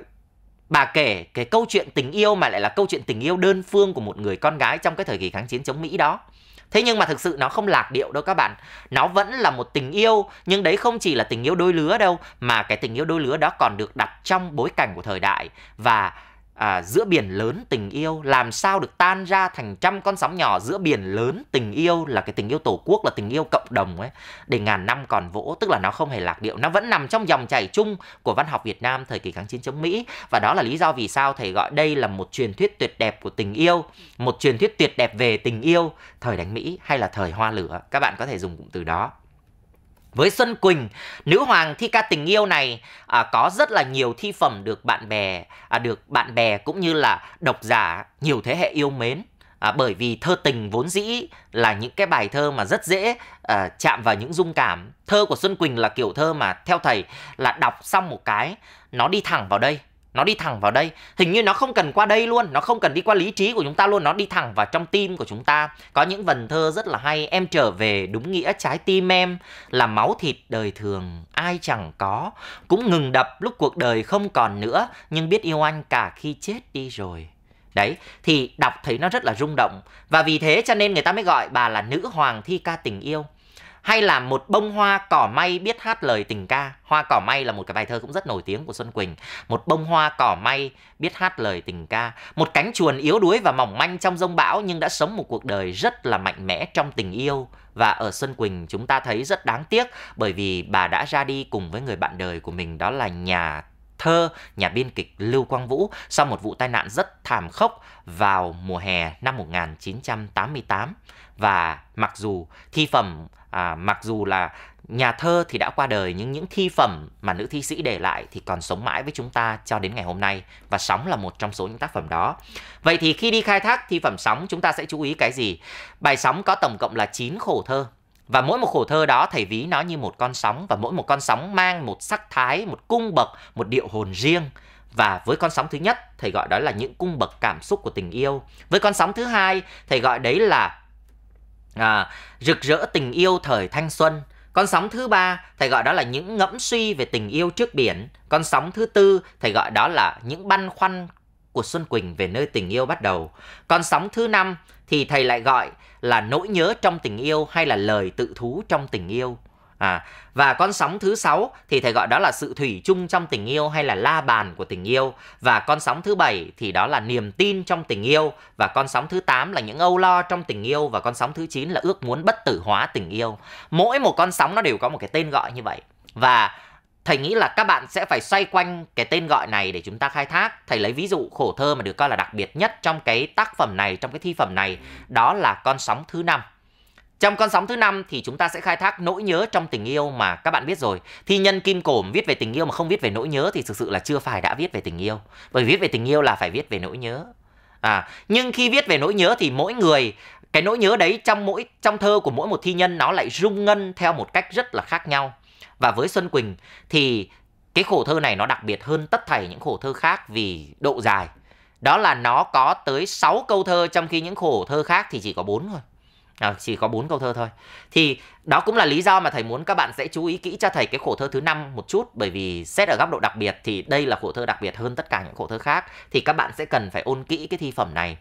bà kể cái câu chuyện tình yêu mà lại là câu chuyện tình yêu đơn phương của một người con gái trong cái thời kỳ kháng chiến chống Mỹ đó. Thế nhưng mà thực sự nó không lạc điệu đâu các bạn. Nó vẫn là một tình yêu, nhưng đấy không chỉ là tình yêu đôi lứa đâu, mà cái tình yêu đôi lứa đó còn được đặt trong bối cảnh của thời đại và à, giữa biển lớn tình yêu làm sao được tan ra thành trăm con sóng nhỏ giữa biển lớn tình yêu là cái tình yêu tổ quốc là tình yêu cộng đồng ấy để ngàn năm còn vỗ tức là nó không hề lạc điệu nó vẫn nằm trong dòng chảy chung của văn học Việt Nam thời kỳ kháng chiến chống Mỹ và đó là lý do vì sao thầy gọi đây là một truyền thuyết tuyệt đẹp của tình yêu một truyền thuyết tuyệt đẹp về tình yêu thời đánh Mỹ hay là thời hoa lửa các bạn có thể dùng cụm từ đó với Xuân Quỳnh, nữ hoàng thi ca tình yêu này à, có rất là nhiều thi phẩm được bạn bè à, được bạn bè cũng như là độc giả nhiều thế hệ yêu mến. À, bởi vì thơ tình vốn dĩ là những cái bài thơ mà rất dễ à, chạm vào những dung cảm. Thơ của Xuân Quỳnh là kiểu thơ mà theo thầy là đọc xong một cái nó đi thẳng vào đây nó đi thẳng vào đây hình như nó không cần qua đây luôn nó không cần đi qua lý trí của chúng ta luôn nó đi thẳng vào trong tim của chúng ta có những vần thơ rất là hay em trở về đúng nghĩa trái tim em là máu thịt đời thường ai chẳng có cũng ngừng đập lúc cuộc đời không còn nữa nhưng biết yêu anh cả khi chết đi rồi đấy thì đọc thấy nó rất là rung động và vì thế cho nên người ta mới gọi bà là nữ hoàng thi ca tình yêu hay là một bông hoa cỏ may biết hát lời tình ca hoa cỏ may là một cái bài thơ cũng rất nổi tiếng của xuân quỳnh một bông hoa cỏ may biết hát lời tình ca một cánh chuồn yếu đuối và mỏng manh trong rông bão nhưng đã sống một cuộc đời rất là mạnh mẽ trong tình yêu và ở Xuân Quỳnh chúng ta thấy rất đáng tiếc bởi vì bà đã ra đi cùng với người bạn đời của mình đó là nhà thơ, nhà biên kịch Lưu Quang Vũ sau một vụ tai nạn rất thảm khốc vào mùa hè năm 1988 và mặc dù thi phẩm à, mặc dù là nhà thơ thì đã qua đời nhưng những thi phẩm mà nữ thi sĩ để lại thì còn sống mãi với chúng ta cho đến ngày hôm nay và sóng là một trong số những tác phẩm đó. Vậy thì khi đi khai thác thi phẩm sóng chúng ta sẽ chú ý cái gì? Bài sóng có tổng cộng là 9 khổ thơ và mỗi một khổ thơ đó thầy ví nó như một con sóng và mỗi một con sóng mang một sắc thái, một cung bậc, một điệu hồn riêng. Và với con sóng thứ nhất, thầy gọi đó là những cung bậc cảm xúc của tình yêu. Với con sóng thứ hai, thầy gọi đấy là à, rực rỡ tình yêu thời thanh xuân con sóng thứ ba thầy gọi đó là những ngẫm suy về tình yêu trước biển con sóng thứ tư thầy gọi đó là những băn khoăn của xuân quỳnh về nơi tình yêu bắt đầu con sóng thứ năm thì thầy lại gọi là nỗi nhớ trong tình yêu hay là lời tự thú trong tình yêu À, và con sóng thứ sáu thì thầy gọi đó là sự thủy chung trong tình yêu hay là la bàn của tình yêu và con sóng thứ bảy thì đó là niềm tin trong tình yêu và con sóng thứ tám là những âu lo trong tình yêu và con sóng thứ chín là ước muốn bất tử hóa tình yêu. Mỗi một con sóng nó đều có một cái tên gọi như vậy. Và thầy nghĩ là các bạn sẽ phải xoay quanh cái tên gọi này để chúng ta khai thác thầy lấy ví dụ khổ thơ mà được coi là đặc biệt nhất trong cái tác phẩm này trong cái thi phẩm này đó là con sóng thứ năm trong con sóng thứ năm thì chúng ta sẽ khai thác nỗi nhớ trong tình yêu mà các bạn biết rồi. Thi nhân Kim Cổm viết về tình yêu mà không viết về nỗi nhớ thì thực sự là chưa phải đã viết về tình yêu. Bởi viết về tình yêu là phải viết về nỗi nhớ. À, nhưng khi viết về nỗi nhớ thì mỗi người cái nỗi nhớ đấy trong mỗi trong thơ của mỗi một thi nhân nó lại rung ngân theo một cách rất là khác nhau. Và với Xuân Quỳnh thì cái khổ thơ này nó đặc biệt hơn tất thảy những khổ thơ khác vì độ dài. Đó là nó có tới 6 câu thơ trong khi những khổ thơ khác thì chỉ có 4 thôi à, chỉ có bốn câu thơ thôi thì đó cũng là lý do mà thầy muốn các bạn sẽ chú ý kỹ cho thầy cái khổ thơ thứ năm một chút bởi vì xét ở góc độ đặc biệt thì đây là khổ thơ đặc biệt hơn tất cả những khổ thơ khác thì các bạn sẽ cần phải ôn kỹ cái thi phẩm này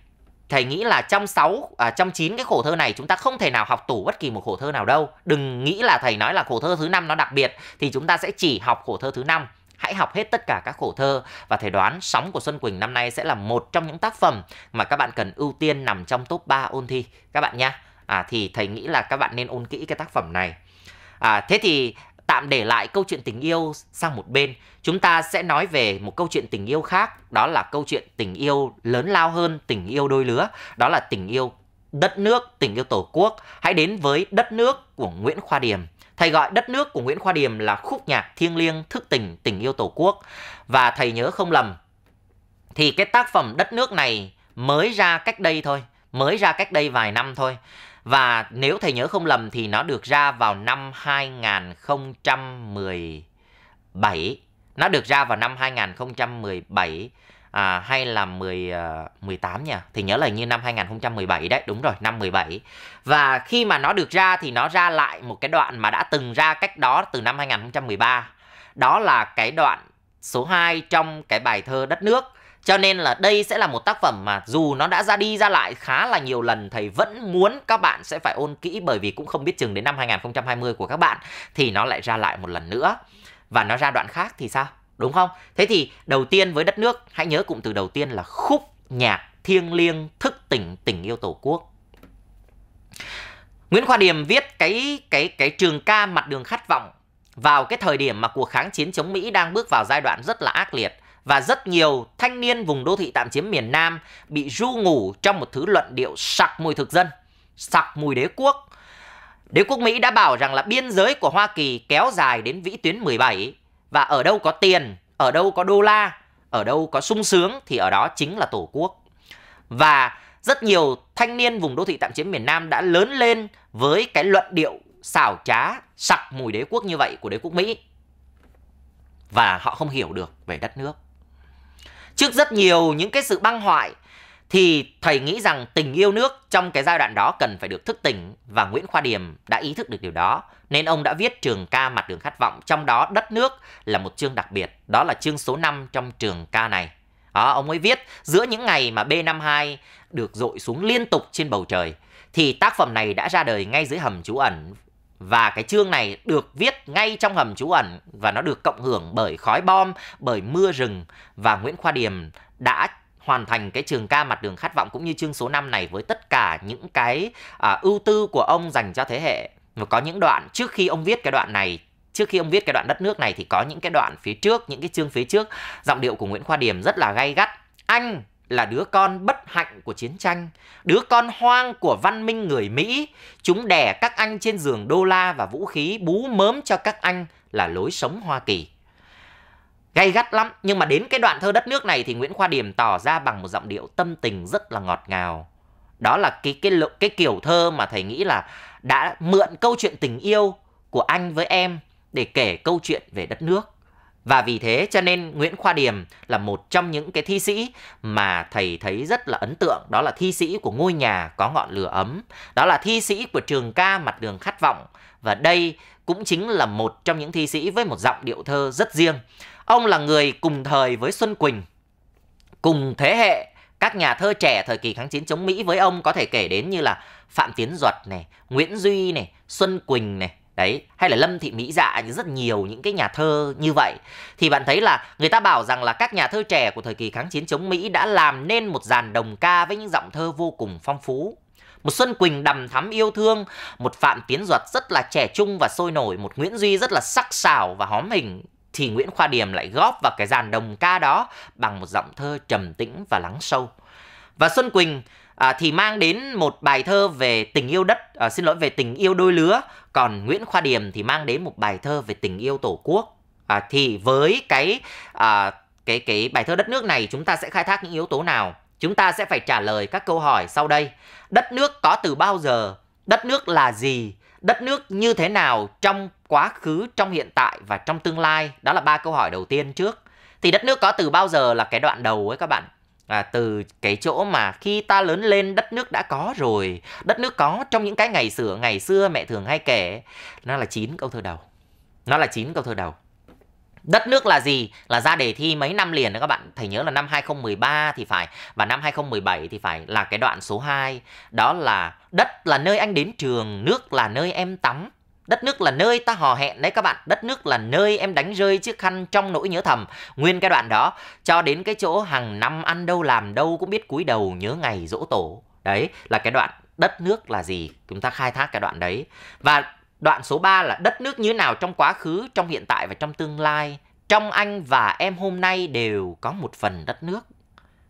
thầy nghĩ là trong 6 à, trong 9 cái khổ thơ này chúng ta không thể nào học tủ bất kỳ một khổ thơ nào đâu. Đừng nghĩ là thầy nói là khổ thơ thứ năm nó đặc biệt thì chúng ta sẽ chỉ học khổ thơ thứ năm. Hãy học hết tất cả các khổ thơ và thầy đoán Sóng của Xuân Quỳnh năm nay sẽ là một trong những tác phẩm mà các bạn cần ưu tiên nằm trong top 3 ôn thi các bạn nhé à, thì thầy nghĩ là các bạn nên ôn kỹ cái tác phẩm này à, thế thì tạm để lại câu chuyện tình yêu sang một bên chúng ta sẽ nói về một câu chuyện tình yêu khác đó là câu chuyện tình yêu lớn lao hơn tình yêu đôi lứa đó là tình yêu đất nước tình yêu tổ quốc hãy đến với đất nước của nguyễn khoa điềm thầy gọi đất nước của nguyễn khoa điềm là khúc nhạc thiêng liêng thức tình tình yêu tổ quốc và thầy nhớ không lầm thì cái tác phẩm đất nước này mới ra cách đây thôi mới ra cách đây vài năm thôi và nếu thầy nhớ không lầm thì nó được ra vào năm 2017. Nó được ra vào năm 2017 à, hay là 10 uh, 18 nhỉ? Thì nhớ là như năm 2017 đấy, đúng rồi, năm 17. Và khi mà nó được ra thì nó ra lại một cái đoạn mà đã từng ra cách đó từ năm 2013. Đó là cái đoạn số 2 trong cái bài thơ Đất nước cho nên là đây sẽ là một tác phẩm mà dù nó đã ra đi ra lại khá là nhiều lần thầy vẫn muốn các bạn sẽ phải ôn kỹ bởi vì cũng không biết chừng đến năm 2020 của các bạn thì nó lại ra lại một lần nữa. Và nó ra đoạn khác thì sao? Đúng không? Thế thì đầu tiên với đất nước hãy nhớ cụm từ đầu tiên là khúc nhạc thiêng liêng thức tỉnh tình yêu tổ quốc. Nguyễn Khoa Điềm viết cái cái cái trường ca mặt đường khát vọng vào cái thời điểm mà cuộc kháng chiến chống Mỹ đang bước vào giai đoạn rất là ác liệt và rất nhiều thanh niên vùng đô thị tạm chiếm miền Nam bị ru ngủ trong một thứ luận điệu sặc mùi thực dân, sặc mùi đế quốc. Đế quốc Mỹ đã bảo rằng là biên giới của Hoa Kỳ kéo dài đến vĩ tuyến 17 và ở đâu có tiền, ở đâu có đô la, ở đâu có sung sướng thì ở đó chính là tổ quốc. Và rất nhiều thanh niên vùng đô thị tạm chiếm miền Nam đã lớn lên với cái luận điệu xảo trá, sặc mùi đế quốc như vậy của đế quốc Mỹ. Và họ không hiểu được về đất nước trước rất nhiều những cái sự băng hoại thì thầy nghĩ rằng tình yêu nước trong cái giai đoạn đó cần phải được thức tỉnh và Nguyễn Khoa Điềm đã ý thức được điều đó nên ông đã viết trường ca mặt đường khát vọng trong đó đất nước là một chương đặc biệt đó là chương số 5 trong trường ca này đó, ông ấy viết giữa những ngày mà B52 được dội xuống liên tục trên bầu trời thì tác phẩm này đã ra đời ngay dưới hầm trú ẩn và cái chương này được viết ngay trong hầm trú ẩn và nó được cộng hưởng bởi khói bom, bởi mưa rừng và Nguyễn Khoa Điềm đã hoàn thành cái trường ca mặt đường khát vọng cũng như chương số 5 này với tất cả những cái à, ưu tư của ông dành cho thế hệ. Và có những đoạn trước khi ông viết cái đoạn này trước khi ông viết cái đoạn đất nước này thì có những cái đoạn phía trước những cái chương phía trước giọng điệu của Nguyễn Khoa Điềm rất là gay gắt anh là đứa con bất hạnh của chiến tranh, đứa con hoang của văn minh người Mỹ. Chúng đẻ các anh trên giường đô la và vũ khí bú mớm cho các anh là lối sống Hoa Kỳ. Gay gắt lắm, nhưng mà đến cái đoạn thơ đất nước này thì Nguyễn Khoa Điểm tỏ ra bằng một giọng điệu tâm tình rất là ngọt ngào. Đó là cái cái cái kiểu thơ mà thầy nghĩ là đã mượn câu chuyện tình yêu của anh với em để kể câu chuyện về đất nước và vì thế cho nên Nguyễn Khoa Điềm là một trong những cái thi sĩ mà thầy thấy rất là ấn tượng, đó là thi sĩ của ngôi nhà có ngọn lửa ấm, đó là thi sĩ của trường ca mặt đường khát vọng và đây cũng chính là một trong những thi sĩ với một giọng điệu thơ rất riêng. Ông là người cùng thời với Xuân Quỳnh, cùng thế hệ các nhà thơ trẻ thời kỳ kháng chiến chống Mỹ với ông có thể kể đến như là Phạm Tiến Duật này, Nguyễn Duy này, Xuân Quỳnh này, đấy hay là lâm thị mỹ dạ rất nhiều những cái nhà thơ như vậy thì bạn thấy là người ta bảo rằng là các nhà thơ trẻ của thời kỳ kháng chiến chống mỹ đã làm nên một dàn đồng ca với những giọng thơ vô cùng phong phú một Xuân Quỳnh đầm thắm yêu thương, một Phạm Tiến Duật rất là trẻ trung và sôi nổi, một Nguyễn Duy rất là sắc sảo và hóm hình thì Nguyễn Khoa Điềm lại góp vào cái dàn đồng ca đó bằng một giọng thơ trầm tĩnh và lắng sâu. Và Xuân Quỳnh à, thì mang đến một bài thơ về tình yêu đất à, xin lỗi về tình yêu đôi lứa còn Nguyễn Khoa Điềm thì mang đến một bài thơ về tình yêu tổ quốc à, thì với cái à, cái cái bài thơ đất nước này chúng ta sẽ khai thác những yếu tố nào chúng ta sẽ phải trả lời các câu hỏi sau đây đất nước có từ bao giờ đất nước là gì đất nước như thế nào trong quá khứ trong hiện tại và trong tương lai đó là ba câu hỏi đầu tiên trước thì đất nước có từ bao giờ là cái đoạn đầu ấy các bạn à, từ cái chỗ mà khi ta lớn lên đất nước đã có rồi đất nước có trong những cái ngày xưa ngày xưa mẹ thường hay kể nó là chín câu thơ đầu nó là chín câu thơ đầu Đất nước là gì? Là ra đề thi mấy năm liền đó các bạn. Thầy nhớ là năm 2013 thì phải và năm 2017 thì phải là cái đoạn số 2. Đó là đất là nơi anh đến trường, nước là nơi em tắm, Đất nước là nơi ta hò hẹn đấy các bạn Đất nước là nơi em đánh rơi chiếc khăn trong nỗi nhớ thầm Nguyên cái đoạn đó Cho đến cái chỗ hàng năm ăn đâu làm đâu cũng biết cúi đầu nhớ ngày dỗ tổ Đấy là cái đoạn đất nước là gì Chúng ta khai thác cái đoạn đấy Và đoạn số 3 là đất nước như nào trong quá khứ, trong hiện tại và trong tương lai Trong anh và em hôm nay đều có một phần đất nước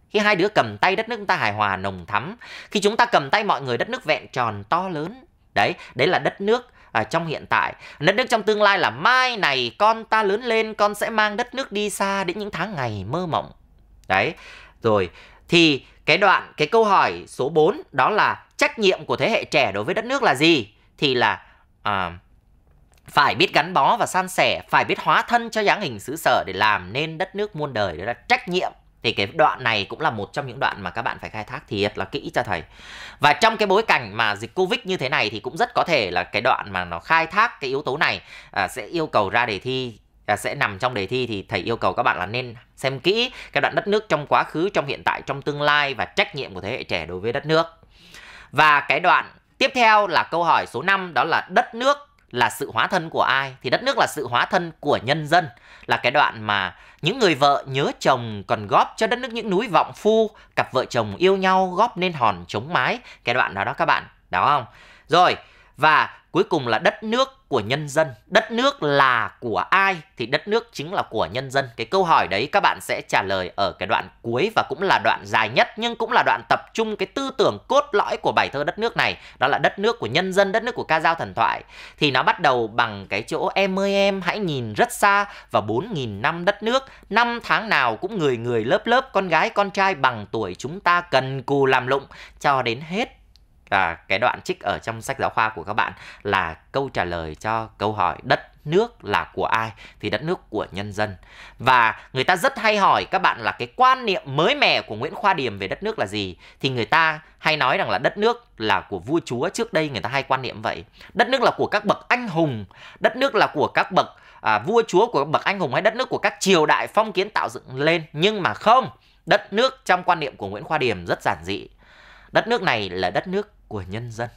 khi hai đứa cầm tay đất nước chúng ta hài hòa nồng thắm khi chúng ta cầm tay mọi người đất nước vẹn tròn to lớn đấy đấy là đất nước à, trong hiện tại. Đất nước trong tương lai là mai này con ta lớn lên con sẽ mang đất nước đi xa đến những tháng ngày mơ mộng. Đấy. Rồi thì cái đoạn cái câu hỏi số 4 đó là trách nhiệm của thế hệ trẻ đối với đất nước là gì? Thì là à, phải biết gắn bó và san sẻ, phải biết hóa thân cho dáng hình xứ sở để làm nên đất nước muôn đời đó là trách nhiệm thì cái đoạn này cũng là một trong những đoạn mà các bạn phải khai thác thiệt là kỹ cho thầy và trong cái bối cảnh mà dịch covid như thế này thì cũng rất có thể là cái đoạn mà nó khai thác cái yếu tố này à, sẽ yêu cầu ra đề thi à, sẽ nằm trong đề thi thì thầy yêu cầu các bạn là nên xem kỹ cái đoạn đất nước trong quá khứ trong hiện tại trong tương lai và trách nhiệm của thế hệ trẻ đối với đất nước và cái đoạn tiếp theo là câu hỏi số 5 đó là đất nước là sự hóa thân của ai thì đất nước là sự hóa thân của nhân dân là cái đoạn mà những người vợ nhớ chồng còn góp cho đất nước những núi vọng phu, cặp vợ chồng yêu nhau góp nên hòn chống mái, cái đoạn đó đó các bạn, đó không? Rồi, và cuối cùng là đất nước của nhân dân đất nước là của ai thì đất nước chính là của nhân dân cái câu hỏi đấy các bạn sẽ trả lời ở cái đoạn cuối và cũng là đoạn dài nhất nhưng cũng là đoạn tập trung cái tư tưởng cốt lõi của bài thơ đất nước này đó là đất nước của nhân dân đất nước của ca dao thần thoại thì nó bắt đầu bằng cái chỗ em ơi em hãy nhìn rất xa và bốn nghìn năm đất nước năm tháng nào cũng người người lớp lớp con gái con trai bằng tuổi chúng ta cần cù làm lụng cho đến hết à, cái đoạn trích ở trong sách giáo khoa của các bạn là câu trả lời cho câu hỏi đất nước là của ai thì đất nước của nhân dân và người ta rất hay hỏi các bạn là cái quan niệm mới mẻ của Nguyễn Khoa Điềm về đất nước là gì thì người ta hay nói rằng là đất nước là của vua chúa trước đây người ta hay quan niệm vậy đất nước là của các bậc anh hùng đất nước là của các bậc à, vua chúa của các bậc anh hùng hay đất nước của các triều đại phong kiến tạo dựng lên nhưng mà không đất nước trong quan niệm của Nguyễn Khoa Điềm rất giản dị đất nước này là đất nước của nhân dân.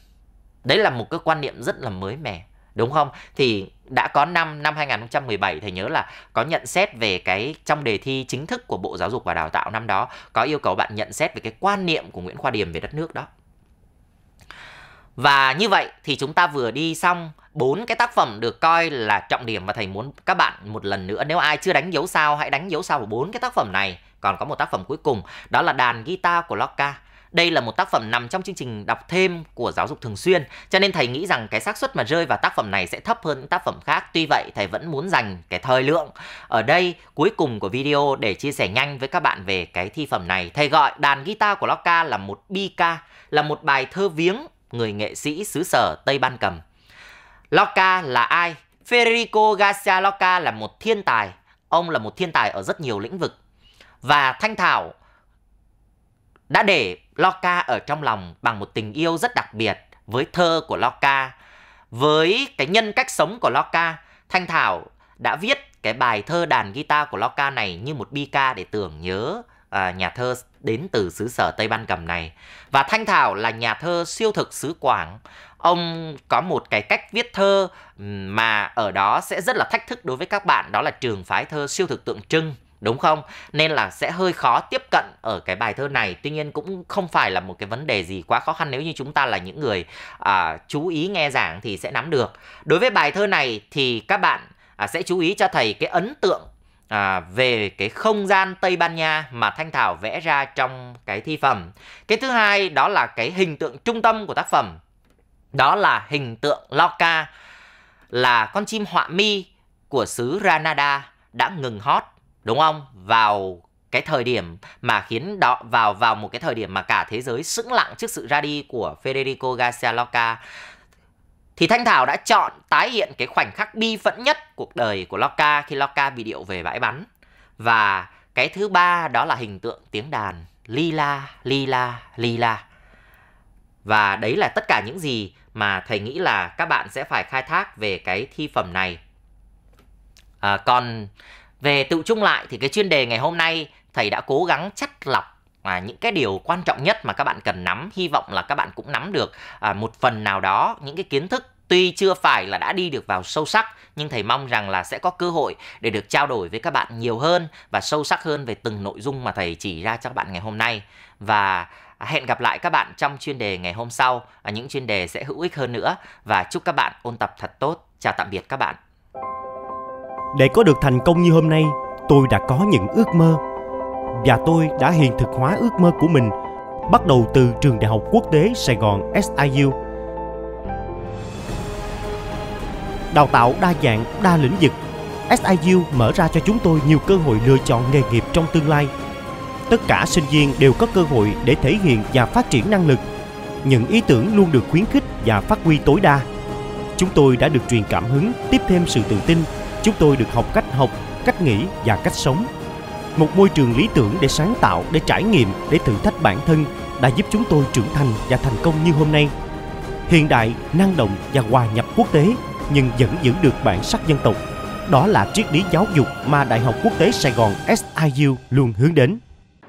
Đấy là một cái quan niệm rất là mới mẻ đúng không? Thì đã có năm năm 2017 thầy nhớ là có nhận xét về cái trong đề thi chính thức của Bộ Giáo dục và Đào tạo năm đó có yêu cầu bạn nhận xét về cái quan niệm của Nguyễn Khoa Điềm về đất nước đó. Và như vậy thì chúng ta vừa đi xong bốn cái tác phẩm được coi là trọng điểm và thầy muốn các bạn một lần nữa nếu ai chưa đánh dấu sao hãy đánh dấu sao của bốn cái tác phẩm này còn có một tác phẩm cuối cùng đó là đàn guitar của Lorca đây là một tác phẩm nằm trong chương trình đọc thêm của giáo dục thường xuyên, cho nên thầy nghĩ rằng cái xác suất mà rơi vào tác phẩm này sẽ thấp hơn những tác phẩm khác. Tuy vậy, thầy vẫn muốn dành cái thời lượng ở đây cuối cùng của video để chia sẻ nhanh với các bạn về cái thi phẩm này. Thầy gọi đàn guitar của Lorca là một bi ca, là một bài thơ viếng người nghệ sĩ xứ sở Tây Ban Cầm. Lorca là ai? Federico Garcia Lorca là một thiên tài. Ông là một thiên tài ở rất nhiều lĩnh vực. Và Thanh Thảo đã để Lorca ở trong lòng bằng một tình yêu rất đặc biệt với thơ của Lorca, với cái nhân cách sống của Lorca. Thanh Thảo đã viết cái bài thơ đàn guitar của Lorca này như một bi ca để tưởng nhớ à, nhà thơ đến từ xứ sở Tây Ban Cầm này. Và Thanh Thảo là nhà thơ siêu thực xứ Quảng. Ông có một cái cách viết thơ mà ở đó sẽ rất là thách thức đối với các bạn đó là trường phái thơ siêu thực tượng trưng đúng không? Nên là sẽ hơi khó tiếp cận ở cái bài thơ này. Tuy nhiên cũng không phải là một cái vấn đề gì quá khó khăn nếu như chúng ta là những người à, chú ý nghe giảng thì sẽ nắm được. Đối với bài thơ này thì các bạn à, sẽ chú ý cho thầy cái ấn tượng à, về cái không gian Tây Ban Nha mà Thanh Thảo vẽ ra trong cái thi phẩm. Cái thứ hai đó là cái hình tượng trung tâm của tác phẩm. Đó là hình tượng Loca là con chim họa mi của xứ Granada đã ngừng hót đúng không vào cái thời điểm mà khiến đó vào vào một cái thời điểm mà cả thế giới sững lặng trước sự ra đi của Federico Garcia Lorca thì Thanh Thảo đã chọn tái hiện cái khoảnh khắc bi phẫn nhất cuộc đời của Lorca khi Lorca bị điệu về bãi bắn và cái thứ ba đó là hình tượng tiếng đàn lila lila lila và đấy là tất cả những gì mà thầy nghĩ là các bạn sẽ phải khai thác về cái thi phẩm này à, còn về tự chung lại thì cái chuyên đề ngày hôm nay thầy đã cố gắng chắt lọc À, những cái điều quan trọng nhất mà các bạn cần nắm hy vọng là các bạn cũng nắm được à, một phần nào đó những cái kiến thức tuy chưa phải là đã đi được vào sâu sắc nhưng thầy mong rằng là sẽ có cơ hội để được trao đổi với các bạn nhiều hơn và sâu sắc hơn về từng nội dung mà thầy chỉ ra cho các bạn ngày hôm nay và hẹn gặp lại các bạn trong chuyên đề ngày hôm sau à, những chuyên đề sẽ hữu ích hơn nữa và chúc các bạn ôn tập thật tốt chào tạm biệt các bạn để có được thành công như hôm nay tôi đã có những ước mơ và tôi đã hiện thực hóa ước mơ của mình bắt đầu từ trường đại học quốc tế sài gòn siu đào tạo đa dạng đa lĩnh vực siu mở ra cho chúng tôi nhiều cơ hội lựa chọn nghề nghiệp trong tương lai tất cả sinh viên đều có cơ hội để thể hiện và phát triển năng lực những ý tưởng luôn được khuyến khích và phát huy tối đa chúng tôi đã được truyền cảm hứng tiếp thêm sự tự tin Chúng tôi được học cách học, cách nghĩ và cách sống. Một môi trường lý tưởng để sáng tạo, để trải nghiệm, để thử thách bản thân đã giúp chúng tôi trưởng thành và thành công như hôm nay. Hiện đại, năng động và hòa nhập quốc tế nhưng vẫn giữ được bản sắc dân tộc. Đó là triết lý giáo dục mà Đại học Quốc tế Sài Gòn SIU luôn hướng đến.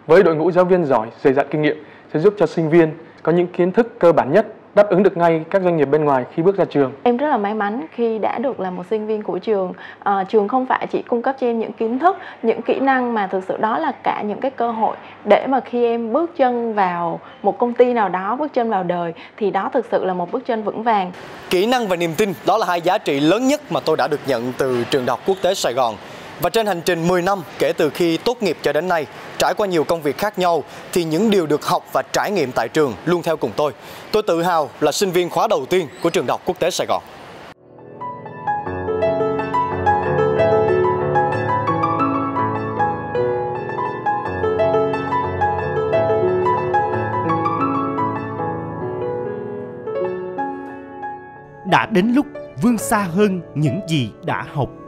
Với đội ngũ giáo viên giỏi, dày dặn kinh nghiệm sẽ giúp cho sinh viên có những kiến thức cơ bản nhất đáp ứng được ngay các doanh nghiệp bên ngoài khi bước ra trường. Em rất là may mắn khi đã được là một sinh viên của trường. À, trường không phải chỉ cung cấp cho em những kiến thức, những kỹ năng mà thực sự đó là cả những cái cơ hội để mà khi em bước chân vào một công ty nào đó, bước chân vào đời thì đó thực sự là một bước chân vững vàng. Kỹ năng và niềm tin đó là hai giá trị lớn nhất mà tôi đã được nhận từ trường đại học quốc tế Sài Gòn. Và trên hành trình 10 năm kể từ khi tốt nghiệp cho đến nay, trải qua nhiều công việc khác nhau thì những điều được học và trải nghiệm tại trường luôn theo cùng tôi. Tôi tự hào là sinh viên khóa đầu tiên của trường Đọc Quốc tế Sài Gòn. Đã đến lúc vươn xa hơn những gì đã học